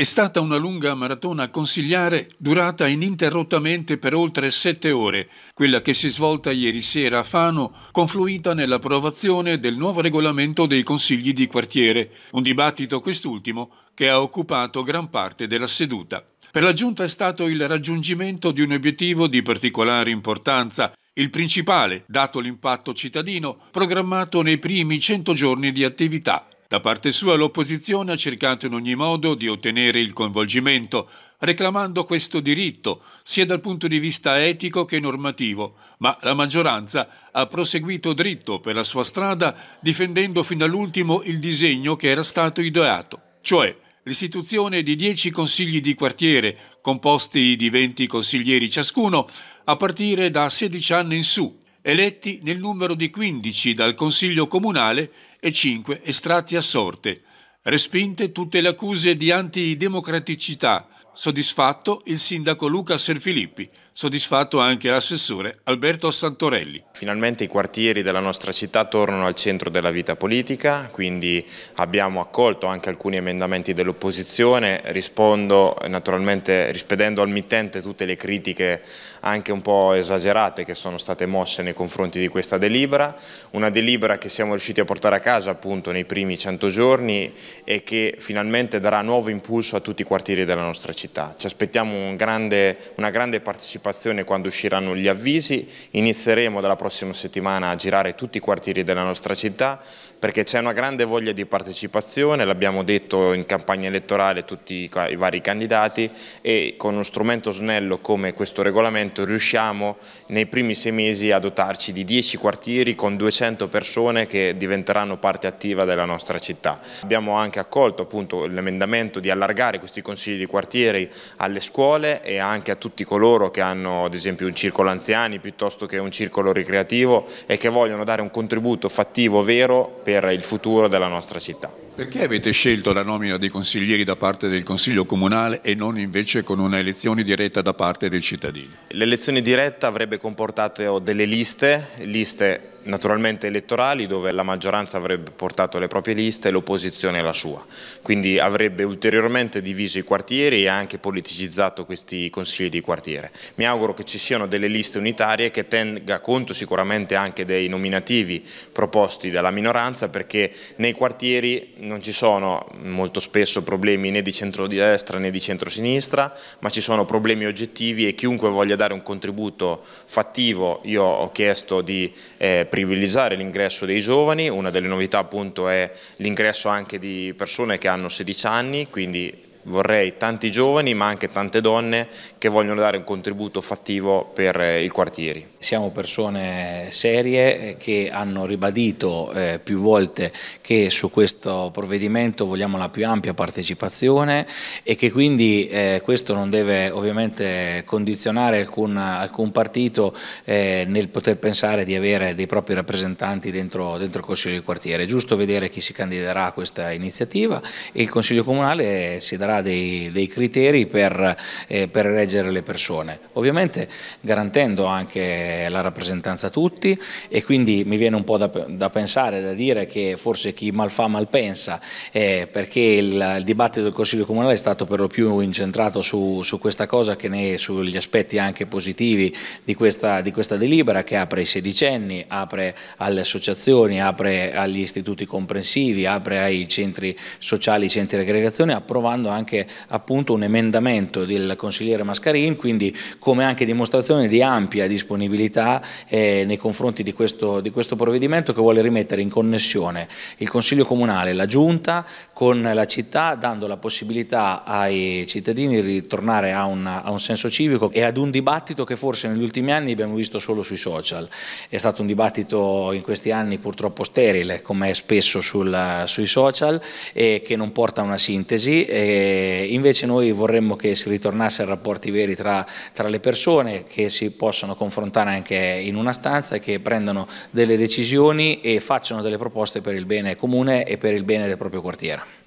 È stata una lunga maratona consigliare durata ininterrottamente per oltre sette ore, quella che si è svolta ieri sera a Fano, confluita nell'approvazione del nuovo regolamento dei consigli di quartiere, un dibattito quest'ultimo che ha occupato gran parte della seduta. Per la giunta è stato il raggiungimento di un obiettivo di particolare importanza, il principale, dato l'impatto cittadino, programmato nei primi 100 giorni di attività, da parte sua l'opposizione ha cercato in ogni modo di ottenere il coinvolgimento, reclamando questo diritto sia dal punto di vista etico che normativo, ma la maggioranza ha proseguito dritto per la sua strada difendendo fino all'ultimo il disegno che era stato ideato, cioè l'istituzione di 10 consigli di quartiere, composti di 20 consiglieri ciascuno, a partire da 16 anni in su, eletti nel numero di 15 dal Consiglio Comunale e 5 estratti a sorte. Respinte tutte le accuse di antidemocraticità. Soddisfatto il sindaco Luca Serfilippi, soddisfatto anche l'assessore Alberto Santorelli. Finalmente i quartieri della nostra città tornano al centro della vita politica, quindi abbiamo accolto anche alcuni emendamenti dell'opposizione, rispondo naturalmente rispedendo al mittente tutte le critiche anche un po' esagerate che sono state mosse nei confronti di questa delibera, una delibera che siamo riusciti a portare a casa appunto nei primi 100 giorni e che finalmente darà nuovo impulso a tutti i quartieri della nostra città. Ci aspettiamo un grande, una grande partecipazione anticipazione quando usciranno gli avvisi, inizieremo dalla prossima settimana a girare tutti i quartieri della nostra città perché c'è una grande voglia di partecipazione, l'abbiamo detto in campagna elettorale tutti i vari candidati e con uno strumento snello come questo regolamento riusciamo nei primi sei mesi a dotarci di 10 quartieri con 200 persone che diventeranno parte attiva della nostra città. Abbiamo anche accolto l'emendamento di allargare questi consigli di quartieri alle scuole e anche a tutti coloro che hanno hanno ad esempio un circolo anziani piuttosto che un circolo ricreativo e che vogliono dare un contributo fattivo vero per il futuro della nostra città. Perché avete scelto la nomina dei consiglieri da parte del Consiglio Comunale e non invece con una elezione diretta da parte dei cittadini? L'elezione diretta avrebbe comportato delle liste, liste naturalmente elettorali dove la maggioranza avrebbe portato le proprie liste e l'opposizione la sua, quindi avrebbe ulteriormente diviso i quartieri e anche politicizzato questi consigli di quartiere. Mi auguro che ci siano delle liste unitarie che tenga conto sicuramente anche dei nominativi proposti dalla minoranza perché nei quartieri non ci sono molto spesso problemi né di centrodestra né di centrosinistra, ma ci sono problemi oggettivi e chiunque voglia dare un contributo fattivo, io ho chiesto di eh, privilegiare l'ingresso dei giovani, una delle novità appunto è l'ingresso anche di persone che hanno 16 anni, quindi vorrei tanti giovani ma anche tante donne che vogliono dare un contributo fattivo per eh, i quartieri. Siamo persone serie eh, che hanno ribadito eh, più volte che su questo provvedimento vogliamo la più ampia partecipazione e che quindi questo non deve ovviamente condizionare alcun, alcun partito nel poter pensare di avere dei propri rappresentanti dentro, dentro il Consiglio di quartiere. È giusto vedere chi si candiderà a questa iniziativa e il Consiglio Comunale si darà darà dei, dei criteri per, eh, per, eleggere le persone, ovviamente garantendo anche la rappresentanza a tutti e quindi mi viene un po' da, da pensare, da dire che forse chi mal fa mal pensa, eh, perché il, il, dibattito del Consiglio Comunale è stato per lo più incentrato su, su questa cosa che ne è sugli aspetti anche positivi di questa, di questa delibera che apre ai sedicenni, apre alle associazioni, apre agli istituti comprensivi, apre ai centri sociali, ai centri di aggregazione, approvando anche anche appunto un emendamento del consigliere Mascarin, quindi come anche dimostrazione di ampia disponibilità eh, nei confronti di questo, di questo provvedimento che vuole rimettere in connessione il Consiglio Comunale, la Giunta con la città, dando la possibilità ai cittadini di ritornare a, una, a un senso civico e ad un dibattito che forse negli ultimi anni abbiamo visto solo sui social. È stato un dibattito in questi anni purtroppo sterile, come è spesso sul, sui social, e che non porta a una sintesi. E, invece noi vorremmo che si ritornasse a rapporti veri tra, tra le persone, che si possano confrontare anche in una stanza, e che prendano delle decisioni e facciano delle proposte per il bene comune e per il bene del proprio quartiere.